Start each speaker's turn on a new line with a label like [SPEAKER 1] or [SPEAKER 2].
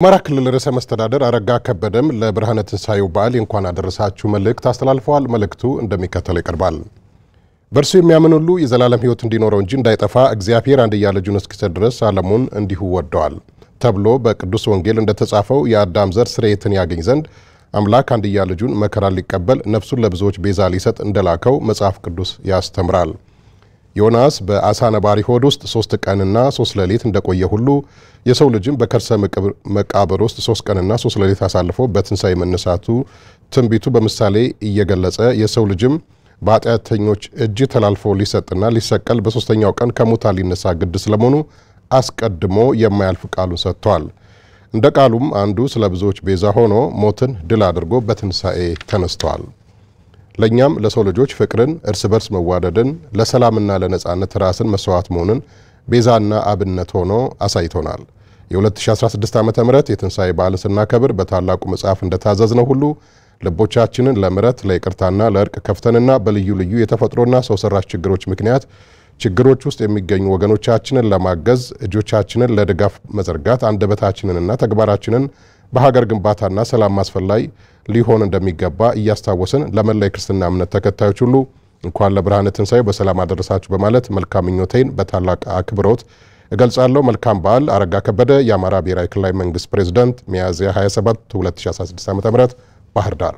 [SPEAKER 1] አማራ ክልል ርዕሰ መስተዳደር አረጋ ከበደም ለብርሃነ ትንሣኤው በዓል እንኳን አደረሳችሁ መልእክት አስተላልፈዋል። መልእክቱ እንደሚከተለው ይቀርባል። በእርሱ የሚያምን ሁሉ የዘላለም ሕይወት እንዲኖረው እንጂ እንዳይጠፋ እግዚአብሔር አንድያ ልጁን እስኪሰጥ ድረስ ዓለሙን እንዲሁ ወደዋል ተብሎ በቅዱስ ወንጌል እንደተጻፈው የአዳም ዘር ስርየትን ያገኝ ዘንድ አምላክ አንድያ ልጁን መከራ ሊቀበል ነፍሱን ለብዙዎች ቤዛ ሊሰጥ እንደላከው መጽሐፍ ቅዱስ ያስተምራል። ዮናስ በአሳ ነባሪ ሆድ ውስጥ ሶስት ቀንና ሶስት ሌሊት እንደቆየ ሁሉ የሰው ልጅም በከርሰ መቃብር ውስጥ ሶስት ቀንና ሶስት ሌሊት አሳልፎ በትንሣኤ መነሳቱ ትንቢቱ በምሳሌ እየገለጸ የሰው ልጅም በኃጢአተኞች እጅ ተላልፎ ሊሰጥና ሊሰቀል በሶስተኛው ቀን ከሙታን ሊነሳ ግድ ስለመሆኑ አስቀድሞ የማያልፍ ቃሉን ሰጥቷል። እንደ ቃሉም አንዱ ስለ ብዙዎች ቤዛ ሆኖ ሞትን ድል አድርጎ በትንሣኤ ተነስቷል። ለእኛም ለሰው ልጆች ፍቅርን፣ እርስ በርስ መዋደድን፣ ለሰላምና ለነጻነት ራስን መስዋዕት መሆንን ቤዛና አብነት ሆኖ አሳይቶናል። የ2016 ዓ ም የትንሣኤ በዓልን ስናከብር በታላቁ መጽሐፍ እንደታዘዝነው ሁሉ ልቦቻችንን ለምረት ለይቅርታና ለእርቅ ከፍተንና በልዩ ልዩ የተፈጥሮና ሰው ሰራሽ ችግሮች ምክንያት ችግሮች ውስጥ የሚገኙ ወገኖቻችንን ለማገዝ እጆቻችንን ለድጋፍ መዘርጋት አንደበታችንንና ተግባራችንን በሀገር ግንባታና ሰላም ማስፈን ሊሆን እንደሚገባ እያስታወስን ለመላ የክርስትና እምነት ተከታዮች ሁሉ እንኳን ለብርሃነ ትንሣኤው በሰላም አደረሳችሁ በማለት መልካም ምኞቴን በታላቅ አክብሮት እገልጻለሁ። መልካም በዓል። አረጋ ከበደ፣ የአማራ ብሔራዊ ክልላዊ መንግስት ፕሬዚደንት ሚያዝያ 27 2016 ም ባህር ዳር